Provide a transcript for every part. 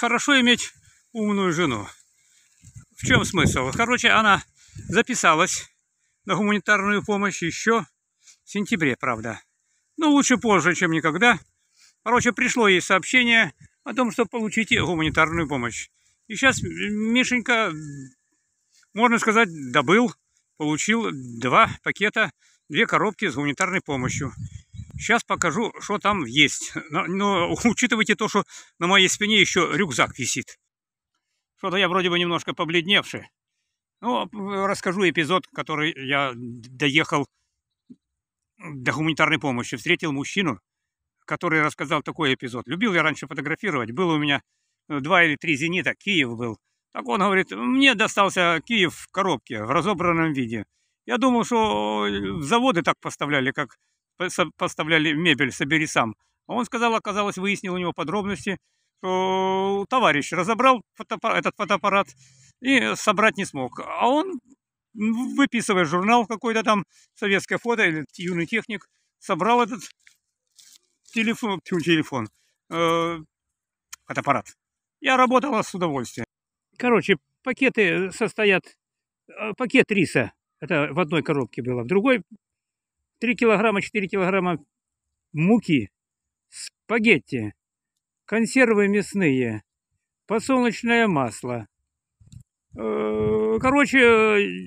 хорошо иметь умную жену. В чем смысл? Короче, она записалась на гуманитарную помощь еще в сентябре, правда. Но ну, лучше позже, чем никогда. Короче, пришло ей сообщение о том, что получите гуманитарную помощь. И сейчас Мишенька, можно сказать, добыл, получил два пакета, две коробки с гуманитарной помощью. Сейчас покажу, что там есть. Но, но учитывайте то, что на моей спине еще рюкзак висит. Что-то я вроде бы немножко побледневший. Ну, расскажу эпизод, который я доехал до гуманитарной помощи. Встретил мужчину, который рассказал такой эпизод. Любил я раньше фотографировать. Было у меня э, два или три «Зенита», Киев был. Так он говорит, мне достался Киев в коробке, в разобранном виде. Я думал, что э, заводы так поставляли, как поставляли мебель, собери сам. А он сказал, оказалось, выяснил у него подробности, что товарищ разобрал фотоаппарат, этот фотоаппарат и собрать не смог. А он, выписывая журнал какой-то там, советское фото или юный техник, собрал этот телефон, телефон э, фотоаппарат. Я работал с удовольствием. Короче, пакеты состоят, э, пакет риса, это в одной коробке было, в другой 3 килограмма, 4 килограмма муки, спагетти, консервы мясные, подсолнечное масло. Э, короче,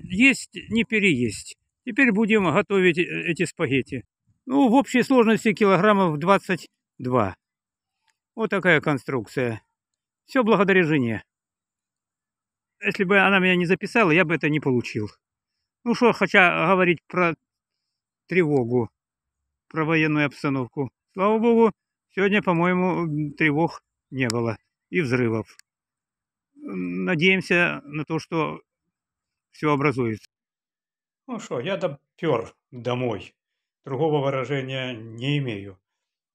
есть не переесть. Теперь будем готовить э, эти спагетти. Ну, в общей сложности килограммов 22. Вот такая конструкция. Все благодаря жене. Если бы она меня не записала, я бы это не получил. Ну что, хотя говорить про тревогу про военную обстановку. Слава богу, сегодня, по-моему, тревог не было и взрывов. Надеемся на то, что все образуется. Ну что, я допер домой. Другого выражения не имею.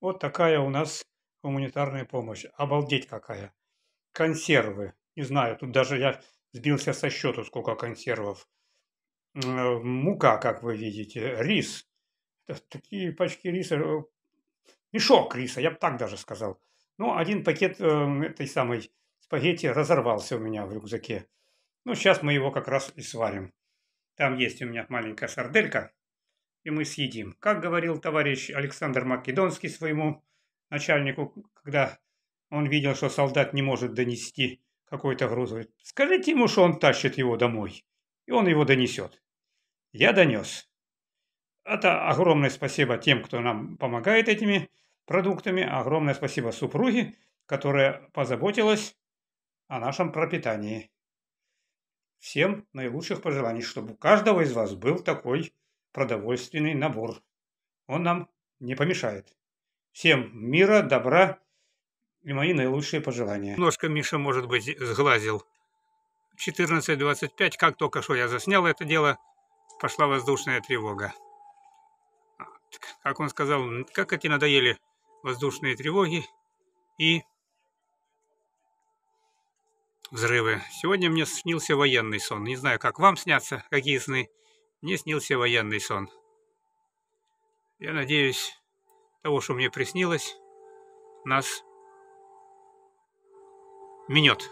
Вот такая у нас гуманитарная помощь. Обалдеть какая. Консервы. Не знаю, тут даже я сбился со счету, сколько консервов мука, как вы видите, рис. Такие пачки риса, э, мешок риса, я бы так даже сказал. Ну, один пакет эм, этой самой спагетти разорвался у меня в рюкзаке. Ну, сейчас мы его как раз и сварим. Там есть у меня маленькая сарделька, и мы съедим. Как говорил товарищ Александр Македонский своему начальнику, когда он видел, что солдат не может донести какой-то груз, говорит, скажите ему, что он тащит его домой и он его донесет. Я донес. Это огромное спасибо тем, кто нам помогает этими продуктами. Огромное спасибо супруге, которая позаботилась о нашем пропитании. Всем наилучших пожеланий, чтобы у каждого из вас был такой продовольственный набор. Он нам не помешает. Всем мира, добра и мои наилучшие пожелания. Немножко Миша, может быть, сглазил. 14.25, как только что я заснял это дело, пошла воздушная тревога. А, как он сказал, как эти надоели воздушные тревоги и взрывы. Сегодня мне снился военный сон. Не знаю, как вам снятся, какие сны. Мне снился военный сон. Я надеюсь, того, что мне приснилось, нас минет.